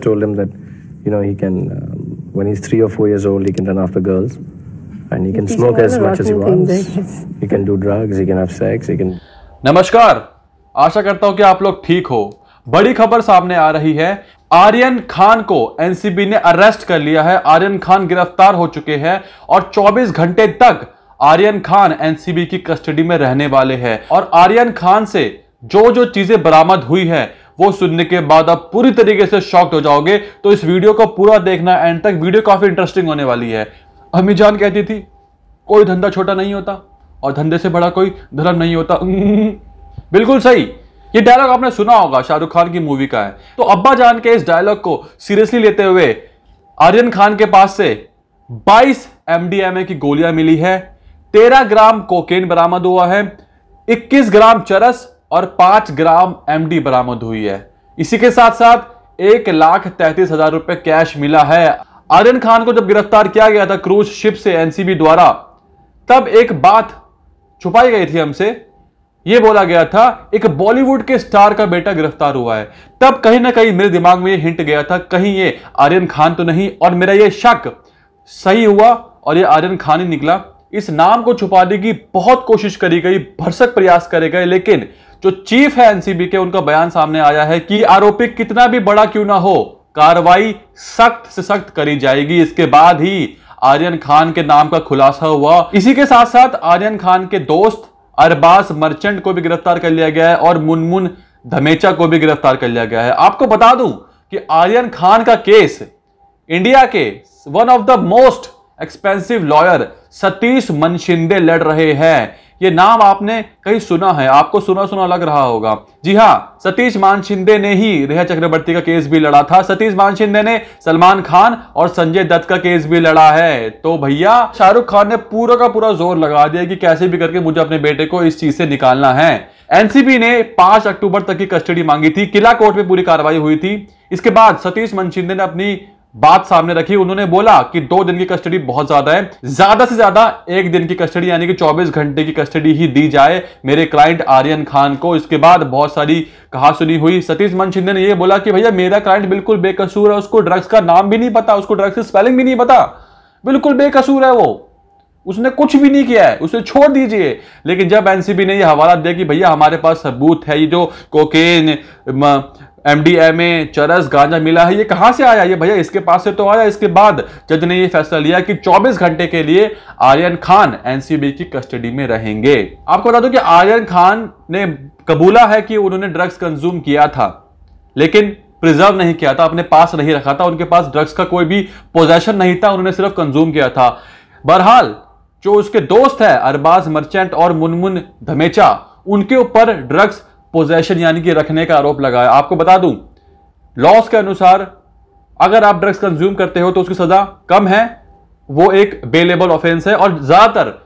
told him that, you know, he can, um, when he's three or four years old, he can run after girls and he can he smoke as much as he wants. He can do drugs, he can have sex, he can. Namaskar! आशा करता हूं कि आप लोग ठीक हो बड़ी खबर सामने आ रही है आर्यन खान को एनसीबी ने अरेस्ट कर लिया है आर्यन खान गिरफ्तार हो चुके हैं और 24 घंटे तक आर्यन खान एनसीबी की कस्टडी में रहने वाले हैं और आर्यन खान से जो जो चीजें बरामद हुई हैं वो सुनने के बाद आप पूरी तरीके से शॉक्ड हो जाओगे तो इस वीडियो को पूरा देखना एंड तक वीडियो काफ़ी इंटरेस्टिंग होने वाली है अमी जान कहती थी कोई धंधा छोटा नहीं होता और धंधे से बड़ा कोई धर्म नहीं होता बिल्कुल सही ये डायलॉग आपने सुना होगा शाहरुख खान की मूवी का है तो अब्बा जान के इस डायलॉग को सीरियसली लेते हुए आर्यन खान के पास से 22 एमडीएमए की गोलियां मिली है 13 ग्राम कोकेन बरामद हुआ है 21 ग्राम चरस और पांच ग्राम एमडी बरामद हुई है इसी के साथ साथ एक लाख तैतीस हजार रुपए कैश मिला है आर्यन खान को जब गिरफ्तार किया गया था क्रूज शिप से एनसीबी द्वारा तब एक बात छुपाई गई थी हमसे यह बोला गया था एक बॉलीवुड के स्टार का बेटा गिरफ्तार हुआ है तब कहीं ना कहीं मेरे दिमाग में यह हिंट गया था कहीं ये आर्यन खान तो नहीं और मेरा यह शक सही हुआ और यह आर्यन खान ही निकला इस नाम को छुपाने की बहुत कोशिश करी गई भरसक प्रयास करे गए लेकिन जो चीफ है एनसीबी के उनका बयान सामने आया है कि आरोपी कितना भी बड़ा क्यों ना हो कार्रवाई सख्त से सख्त करी जाएगी इसके बाद ही आर्यन खान के नाम का खुलासा हुआ इसी के साथ साथ आर्यन खान के दोस्त अरबाज मर्चेंट को भी गिरफ्तार कर लिया गया है और मुनमुन धमेचा को भी गिरफ्तार कर लिया गया है आपको बता दूं कि आर्यन खान का केस इंडिया के one of the most expensive lawyer Satish Maneshinde लड़ रहे हैं ये नाम आपने कहीं सुना है आपको सुना सुना लग रहा होगा जी हाँ सतीश मानशिंदे ने ही रेहा चक्रवर्ती का केस भी लड़ा था सतीश मानशिंदे ने सलमान खान और संजय दत्त का केस भी लड़ा है तो भैया शाहरुख खान ने पूरा का पूरा जोर लगा दिया कि कैसे भी करके मुझे अपने बेटे को इस चीज से निकालना है एनसीबी ने पांच अक्टूबर तक की कस्टडी मांगी थी किला कोर्ट में पूरी कार्रवाई हुई थी इसके बाद सतीश मनशिंदे ने अपनी बात सामने रखी उन्होंने बोला कि दो दिन की कस्टडी बहुत ज्यादा है ज्यादा से ज्यादा एक दिन की कस्टडी यानी कि 24 घंटे की कस्टडी ही दी जाए मेरे क्लाइंट आर्यन खान को इसके बाद बहुत सारी कहा सुनी हुई सतीश मन शिंदे ने यह बोला कि भैया मेरा क्लाइंट बिल्कुल बेकसूर है उसको ड्रग्स का नाम भी नहीं पता उसको ड्रग्स की स्पेलिंग भी नहीं पता बिल्कुल बेकसूर है वो उसने कुछ भी नहीं किया है उसे छोड़ दीजिए लेकिन जब एनसीबी ने यह हवाला दिया कि भैया हमारे पास सबूत है ये जो कोकेन एमडीएमए चरस गांजा मिला है ये कहां से आया ये भैया इसके पास से तो आया इसके बाद जज ने ये फैसला लिया कि 24 घंटे के लिए आर्यन खान एनसीबी की कस्टडी में रहेंगे आपको बता दूं कि आर्यन खान ने कबूला है कि उन्होंने ड्रग्स कंज्यूम किया था लेकिन प्रिजर्व नहीं किया था अपने पास नहीं रखा था उनके पास ड्रग्स का कोई भी पोजेशन नहीं था उन्होंने सिर्फ कंज्यूम किया था बहरहाल जो उसके दोस्त है अरबाज मर्चेंट और मुनमुन धमेचा उनके ऊपर ड्रग्स पोजेशन यानी कि रखने का आरोप लगाया आपको बता दूं लॉस के अनुसार अगर आप ड्रग्स कंज्यूम करते हो तो उसकी सजा कम है वो एक बेलेबल ऑफेंस है और ज्यादातर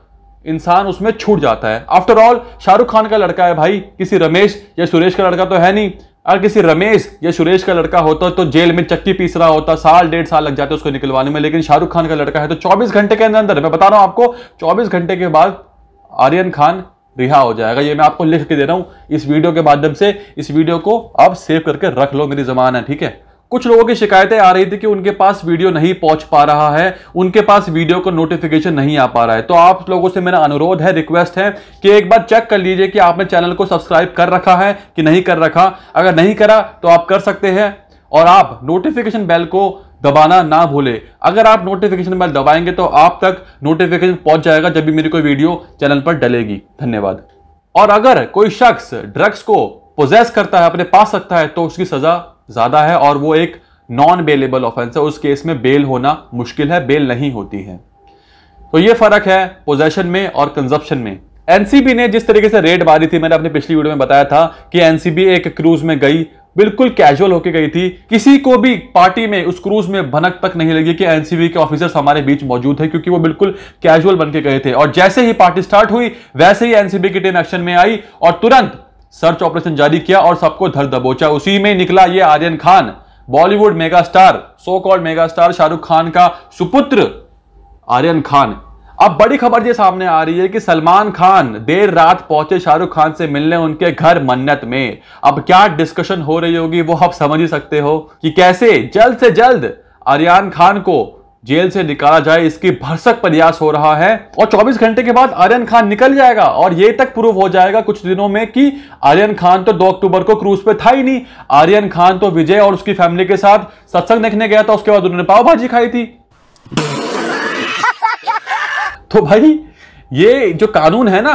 इंसान उसमें छूट जाता है आफ्टर ऑल शाहरुख खान का लड़का है भाई किसी रमेश या सुरेश का लड़का तो है नहीं अगर किसी रमेश या सुरेश का लड़का होता तो जेल में चक्की पीस रहा होता साल डेढ़ साल लग जाते उसको निकलवाने में लेकिन शाहरुख खान का लड़का है तो 24 घंटे के अंदर अंदर मैं बता रहा हूं आपको 24 घंटे के बाद आर्यन खान रिहा हो जाएगा ये मैं आपको लिख के दे रहा हूँ इस वीडियो के माध्यम से इस वीडियो को आप सेव करके रख लो मेरी जमाना है ठीक है कुछ लोगों की शिकायतें आ रही थी कि उनके पास वीडियो नहीं पहुंच पा रहा है उनके पास वीडियो का नोटिफिकेशन नहीं आ पा रहा है तो आप लोगों से मेरा अनुरोध है रिक्वेस्ट है कि एक बार चेक कर लीजिए कि आपने चैनल को सब्सक्राइब कर रखा है कि नहीं कर रखा अगर नहीं करा तो आप कर सकते हैं और आप नोटिफिकेशन बेल को दबाना ना भूले अगर आप नोटिफिकेशन बेल दबाएंगे तो आप तक नोटिफिकेशन पहुंच जाएगा जब भी मेरी कोई वीडियो चैनल पर डलेगी धन्यवाद और अगर कोई शख्स ड्रग्स को पोजेस करता है अपने पास रखता है तो उसकी सजा ज्यादा है और वो एक नॉन बेलेबल ऑफेंस है उस केस में बेल होना मुश्किल है बेल नहीं होती है तो ये फर्क है पोजेशन में और कंजप्शन में एनसीबी ने जिस तरीके से रेड मारी थी मैंने अपने पिछली वीडियो में बताया था कि एनसीबी एक क्रूज में गई बिल्कुल कैजुअल होके गई थी किसी को भी पार्टी में उस क्रूज में भनक तक नहीं लगी कि एनसीबी के ऑफिसर्स हमारे बीच मौजूद है क्योंकि वो बिल्कुल कैजुअल बन के गए थे और जैसे ही पार्टी स्टार्ट हुई वैसे ही एनसीबी की टीम एक्शन में आई और तुरंत सर्च ऑपरेशन जारी किया और सबको धर दबोचा उसी में निकला ये Aryan Khan Bollywood mega star so called mega star Shahrukh Khan का सुपुत्र आर्यन खान अब बड़ी खबर ये सामने आ रही है कि सलमान खान देर रात पहुंचे शाहरुख खान से मिलने उनके घर मन्नत में अब क्या डिस्कशन हो रही होगी वो आप समझ ही सकते हो कि कैसे जल्द से जल्द आर्यन खान को जेल से निकाला जाए इसकी भरसक प्रयास हो रहा है और 24 घंटे के बाद आर्यन खान निकल जाएगा और ये तक प्रूव हो जाएगा कुछ दिनों में कि आर्यन खान तो 2 अक्टूबर को क्रूज पे था ही नहीं आर्यन खान तो विजय और उसकी फैमिली के साथ सत्संग देखने गया था उसके बाद उन्होंने पाव भाजी खाई थी तो भाई ये जो कानून है ना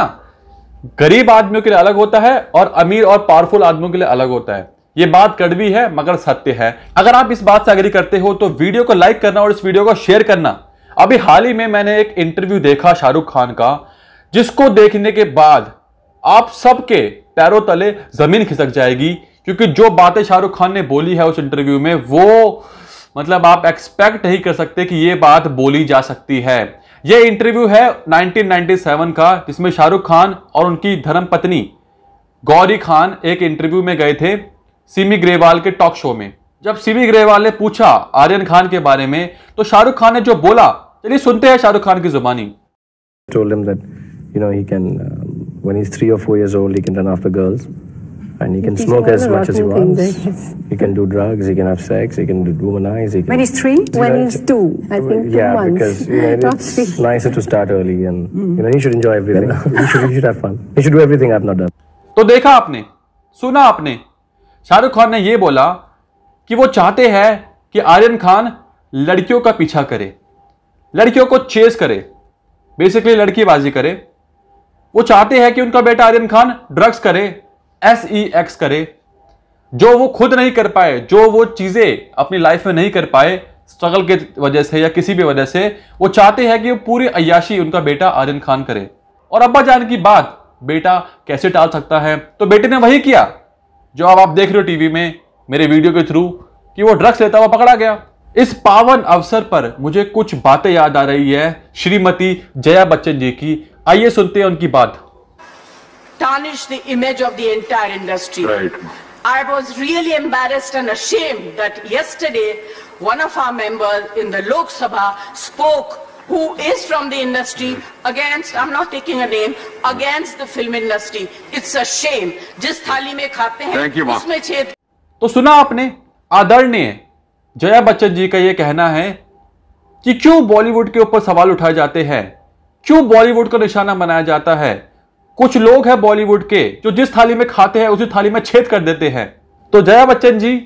गरीब आदमियों के लिए अलग होता है और अमीर और पावरफुल आदमियों के लिए अलग होता है ये बात कड़वी है मगर सत्य है अगर आप इस बात से अग्री करते हो तो वीडियो को लाइक करना और इस वीडियो को शेयर करना अभी हाल ही में मैंने एक इंटरव्यू देखा शाहरुख खान का जिसको देखने के बाद आप सबके पैरों तले जमीन खिसक जाएगी क्योंकि जो बातें शाहरुख खान ने बोली है उस इंटरव्यू में वो मतलब आप एक्सपेक्ट नहीं कर सकते कि ये बात बोली जा सकती है ये इंटरव्यू है 1997 का जिसमें शाहरुख खान और उनकी धर्मपत्नी गौरी खान एक इंटरव्यू में गए थे सिमी ग्रेवाल के टॉक शो में जब सिमी ग्रेवाल ने पूछा आर्यन खान के बारे में तो शाहरुख खान ने जो बोला चलिए सुनते हैं शाहरुख खान की जुबानी told him that you know he can uh, when he's 3 or 4 years old he can run after girls And you can He's smoke as much as you want. You can do drugs, you can have sex, you can do womanize. You can when he's three? When right? he's two, I think two yeah, months. because you know, it's three. nicer to start early and mm. you know, he should enjoy everything. he, should, he should have fun. He should do everything I've not done. तो देखा आपने सुना आपने शाहरुख खान ने ये बोला कि वो चाहते हैं कि आर्यन खान लड़कियों का पीछा करे लड़कियों को चेस करे बेसिकली लड़कीबाजी करे वो चाहते हैं कि उनका बेटा आर्यन खान ड्रग्स करे एस ई एक्स करे जो वो खुद नहीं कर पाए जो वो चीज़ें अपनी लाइफ में नहीं कर पाए स्ट्रगल के वजह से या किसी भी वजह से वो चाहते हैं कि वो पूरी अयाशी उनका बेटा आर्यन खान करे और अब्बा जान की बात बेटा कैसे टाल सकता है तो बेटे ने वही किया जो अब आप देख रहे हो टीवी में मेरे वीडियो के थ्रू कि वो ड्रग्स लेता हुआ पकड़ा गया इस पावन अवसर पर मुझे कुछ बातें याद आ रही है श्रीमती जया बच्चन जी की आइए सुनते हैं उनकी बात tarnish the image of the entire industry. Right. I was really embarrassed and ashamed that yesterday one of our members in the Lok Sabha spoke who is from the industry against I'm not taking a name against the film industry it's a shame Jis thali mein khate हैं Thank you, उसमें छेद तो सुना आपने आदरणीय जया बच्चन जी का ये कहना है कि क्यों बॉलीवुड के ऊपर सवाल उठाए जाते हैं क्यों बॉलीवुड का निशाना बनाया जाता है कुछ लोग हैं बॉलीवुड के जो जिस थाली में खाते हैं उसी थाली में छेद कर देते हैं तो जया बच्चन जी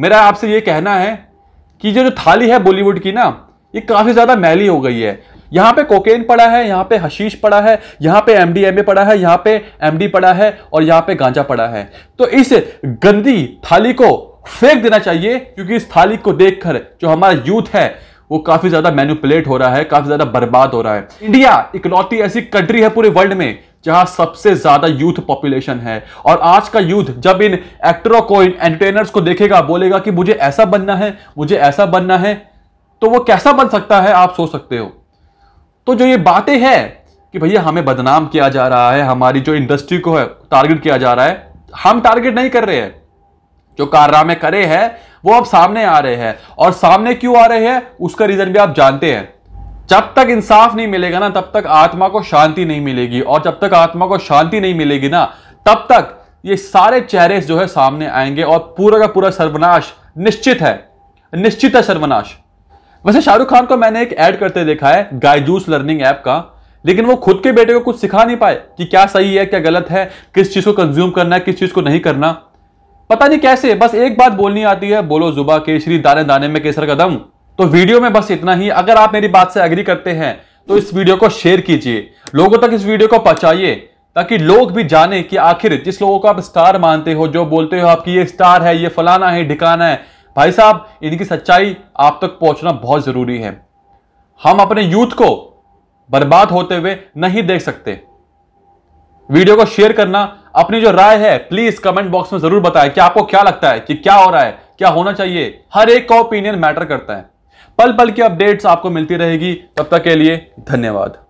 मेरा आपसे ये कहना है कि जो जो थाली है बॉलीवुड की ना ये काफ़ी ज़्यादा मैली हो गई है यहां पे कोकेन पड़ा है यहां पे हशीश पड़ा है यहां पे एमडीएमए पड़ा है यहां पे एम पड़ा है और यहां पे गांजा पड़ा है तो इस गंदी थाली को फेंक देना चाहिए क्योंकि इस थाली को देखकर जो हमारा यूथ है वो काफी ज्यादा मैन्युपुलेट हो रहा है काफी ज्यादा बर्बाद हो रहा है इंडिया इकलौती ऐसी कंट्री है पूरे वर्ल्ड में जहां सबसे ज्यादा यूथ पॉपुलेशन है और आज का यूथ जब इन एक्टरों को इन एंटरटेनर्स को देखेगा बोलेगा कि मुझे ऐसा बनना है मुझे ऐसा बनना है तो वो कैसा बन सकता है आप सोच सकते हो तो जो ये बातें हैं कि भैया हमें बदनाम किया जा रहा है हमारी जो इंडस्ट्री को है टारगेट किया जा रहा है हम टारगेट नहीं कर रहे हैं जो कारनामे करे हैं वो अब सामने आ रहे हैं और सामने क्यों आ रहे हैं उसका रीजन भी आप जानते हैं जब तक इंसाफ नहीं मिलेगा ना तब तक आत्मा को शांति नहीं मिलेगी और जब तक आत्मा को शांति नहीं मिलेगी ना तब तक ये सारे चेहरे जो है सामने आएंगे और पूरा का पूरा सर्वनाश निश्चित है निश्चित है सर्वनाश वैसे शाहरुख खान को मैंने एक ऐड करते देखा है गायजूस लर्निंग ऐप का लेकिन वो खुद के बेटे को कुछ सिखा नहीं पाए कि क्या सही है क्या गलत है किस चीज को कंज्यूम करना है किस चीज को नहीं करना पता नहीं कैसे बस एक बात बोलनी आती है बोलो जुबा केसरी दाने दाने में केसर कदम तो वीडियो में बस इतना ही अगर आप मेरी बात से एग्री करते हैं तो इस वीडियो को शेयर कीजिए लोगों तक इस वीडियो को पहुंचाइए ताकि लोग भी जाने कि आखिर जिस लोगों को आप स्टार मानते हो जो बोलते हो आपकी ये स्टार है ये फलाना है ढिकाना है भाई साहब इनकी सच्चाई आप तक पहुंचना बहुत जरूरी है हम अपने यूथ को बर्बाद होते हुए नहीं देख सकते वीडियो को शेयर करना अपनी जो राय है प्लीज कमेंट बॉक्स में जरूर बताएं कि आपको क्या लगता है कि क्या हो रहा है क्या होना चाहिए हर एक का ओपिनियन मैटर करता है पल पल की अपडेट्स आपको मिलती रहेगी तब तक के लिए धन्यवाद